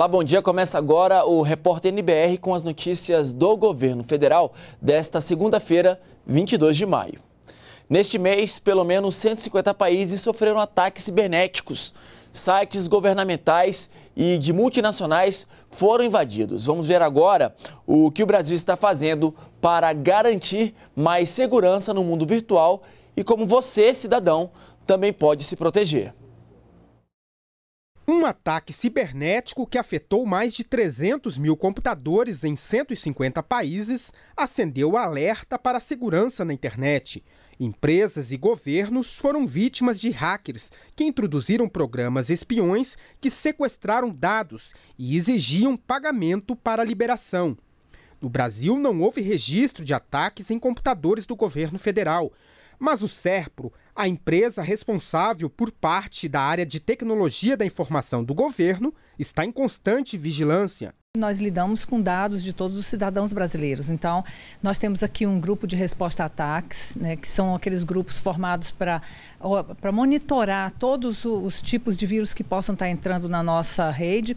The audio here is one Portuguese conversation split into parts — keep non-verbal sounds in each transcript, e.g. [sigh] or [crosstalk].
Olá, bom dia. Começa agora o Repórter NBR com as notícias do governo federal desta segunda-feira, 22 de maio. Neste mês, pelo menos 150 países sofreram ataques cibernéticos. Sites governamentais e de multinacionais foram invadidos. Vamos ver agora o que o Brasil está fazendo para garantir mais segurança no mundo virtual e como você, cidadão, também pode se proteger. Um ataque cibernético que afetou mais de 300 mil computadores em 150 países acendeu alerta para a segurança na internet. Empresas e governos foram vítimas de hackers que introduziram programas espiões que sequestraram dados e exigiam pagamento para a liberação. No Brasil, não houve registro de ataques em computadores do governo federal, mas o SERPRO a empresa responsável por parte da área de tecnologia da informação do governo está em constante vigilância. Nós lidamos com dados de todos os cidadãos brasileiros. Então, nós temos aqui um grupo de resposta a ataques, né, que são aqueles grupos formados para monitorar todos os tipos de vírus que possam estar entrando na nossa rede.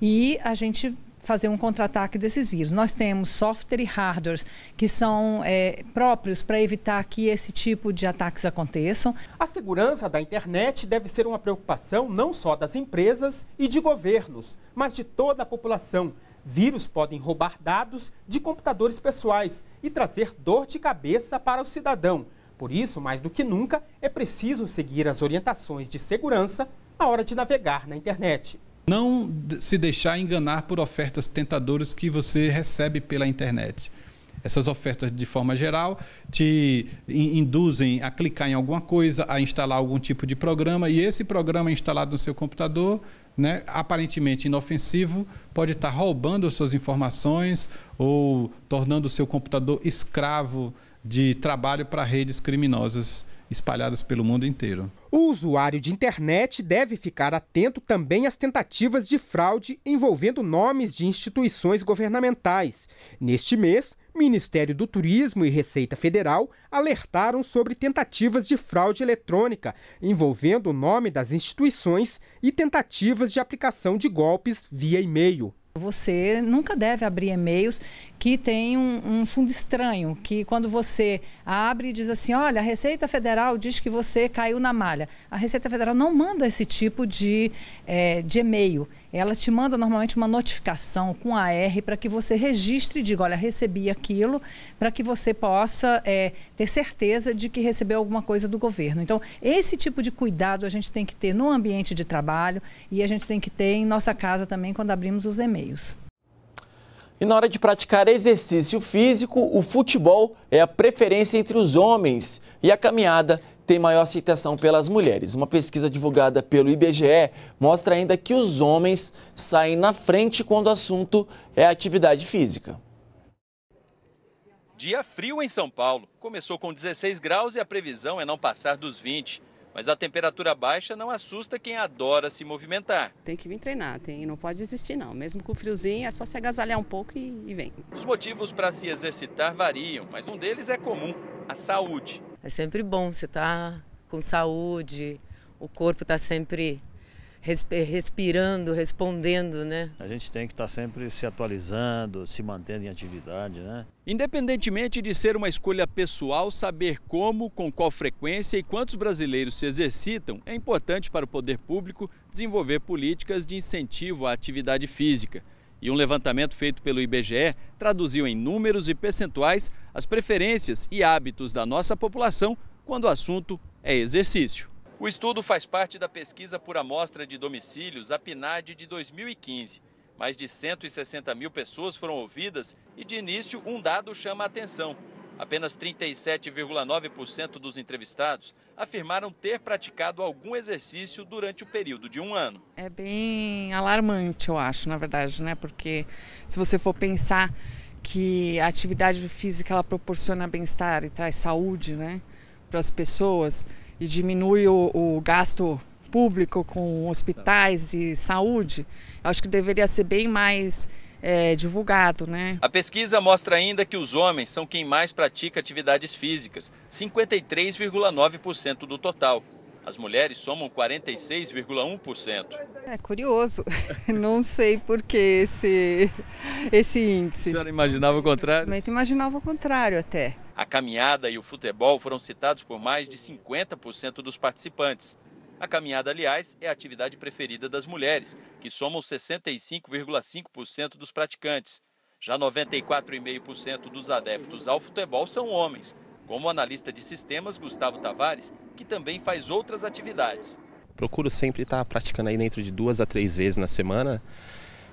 E a gente fazer um contra-ataque desses vírus. Nós temos software e hardware que são é, próprios para evitar que esse tipo de ataques aconteçam. A segurança da internet deve ser uma preocupação não só das empresas e de governos, mas de toda a população. Vírus podem roubar dados de computadores pessoais e trazer dor de cabeça para o cidadão. Por isso, mais do que nunca, é preciso seguir as orientações de segurança na hora de navegar na internet não se deixar enganar por ofertas tentadoras que você recebe pela internet. Essas ofertas, de forma geral, te induzem a clicar em alguma coisa, a instalar algum tipo de programa, e esse programa instalado no seu computador, né, aparentemente inofensivo, pode estar roubando suas informações ou tornando o seu computador escravo de trabalho para redes criminosas espalhadas pelo mundo inteiro. O usuário de internet deve ficar atento também às tentativas de fraude envolvendo nomes de instituições governamentais. Neste mês, Ministério do Turismo e Receita Federal alertaram sobre tentativas de fraude eletrônica envolvendo o nome das instituições e tentativas de aplicação de golpes via e-mail. Você nunca deve abrir e-mails que tem um, um, fundo estranho, que quando você abre e diz assim, olha, a Receita Federal diz que você caiu na malha. A Receita Federal não manda esse tipo de, é, de e-mail ela te manda normalmente uma notificação com a AR para que você registre e diga, olha, recebi aquilo, para que você possa é, ter certeza de que recebeu alguma coisa do governo. Então, esse tipo de cuidado a gente tem que ter no ambiente de trabalho e a gente tem que ter em nossa casa também quando abrimos os e-mails. E na hora de praticar exercício físico, o futebol é a preferência entre os homens e a caminhada tem maior aceitação pelas mulheres. Uma pesquisa divulgada pelo IBGE mostra ainda que os homens saem na frente quando o assunto é atividade física. Dia frio em São Paulo. Começou com 16 graus e a previsão é não passar dos 20. Mas a temperatura baixa não assusta quem adora se movimentar. Tem que vir treinar, tem, não pode desistir não. Mesmo com o friozinho, é só se agasalhar um pouco e, e vem. Os motivos para se exercitar variam, mas um deles é comum, a saúde. É sempre bom você estar tá com saúde, o corpo está sempre respirando, respondendo, né? A gente tem que estar tá sempre se atualizando, se mantendo em atividade, né? Independentemente de ser uma escolha pessoal, saber como, com qual frequência e quantos brasileiros se exercitam é importante para o poder público desenvolver políticas de incentivo à atividade física. E um levantamento feito pelo IBGE traduziu em números e percentuais as preferências e hábitos da nossa população quando o assunto é exercício. O estudo faz parte da pesquisa por amostra de domicílios, a PNAD, de 2015. Mais de 160 mil pessoas foram ouvidas e, de início, um dado chama a atenção. Apenas 37,9% dos entrevistados afirmaram ter praticado algum exercício durante o período de um ano. É bem alarmante, eu acho, na verdade, né? Porque se você for pensar que a atividade física ela proporciona bem-estar e traz saúde, né, para as pessoas e diminui o, o gasto público com hospitais e saúde, eu acho que deveria ser bem mais é, divulgado. Né? A pesquisa mostra ainda que os homens são quem mais pratica atividades físicas, 53,9% do total. As mulheres somam 46,1%. É curioso. [laughs] Não sei por que esse, esse índice. A senhora imaginava o contrário? Mas imaginava o contrário até. A caminhada e o futebol foram citados por mais de 50% dos participantes. A caminhada, aliás, é a atividade preferida das mulheres, que somam 65,5% dos praticantes. Já 94,5% dos adeptos ao futebol são homens, como o analista de sistemas Gustavo Tavares, que também faz outras atividades. Procuro sempre estar praticando aí dentro de duas a três vezes na semana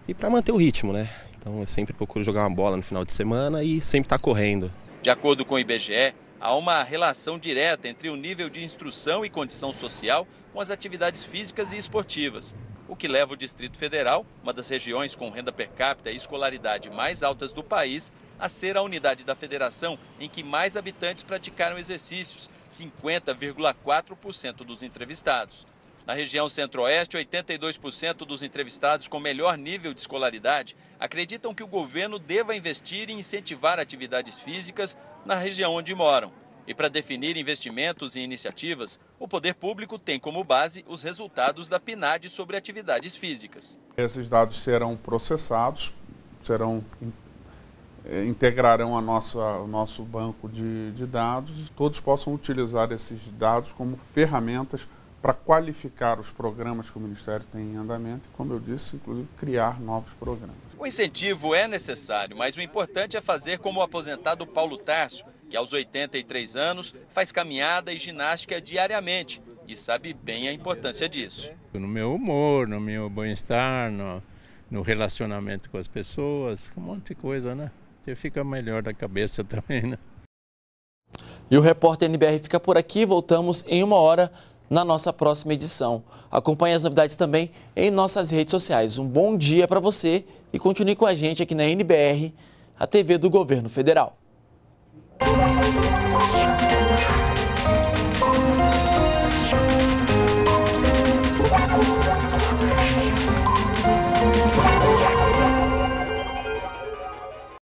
e para manter o ritmo, né? Então eu sempre procuro jogar uma bola no final de semana e sempre estar tá correndo. De acordo com o IBGE, há uma relação direta entre o nível de instrução e condição social com as atividades físicas e esportivas, o que leva o Distrito Federal, uma das regiões com renda per capita e escolaridade mais altas do país, a ser a unidade da federação em que mais habitantes praticaram exercícios, 50,4% dos entrevistados. Na região centro-oeste, 82% dos entrevistados com melhor nível de escolaridade acreditam que o governo deva investir e incentivar atividades físicas na região onde moram. E para definir investimentos e iniciativas, o poder público tem como base os resultados da PNAD sobre atividades físicas. Esses dados serão processados, serão eh, integrarão a nossa, o nosso banco de, de dados e todos possam utilizar esses dados como ferramentas para qualificar os programas que o Ministério tem em andamento e, como eu disse, inclusive criar novos programas. O incentivo é necessário, mas o importante é fazer como o aposentado Paulo Tarso, que aos 83 anos faz caminhada e ginástica diariamente e sabe bem a importância disso. No meu humor, no meu bem-estar, no, no relacionamento com as pessoas, um monte de coisa, né? Você fica melhor da cabeça [laughs] também, né? E o repórter NBR fica por aqui, voltamos em uma hora na nossa próxima edição. Acompanhe as novidades também em nossas redes sociais. Um bom dia para você e continue com a gente aqui na NBR, a TV do Governo Federal.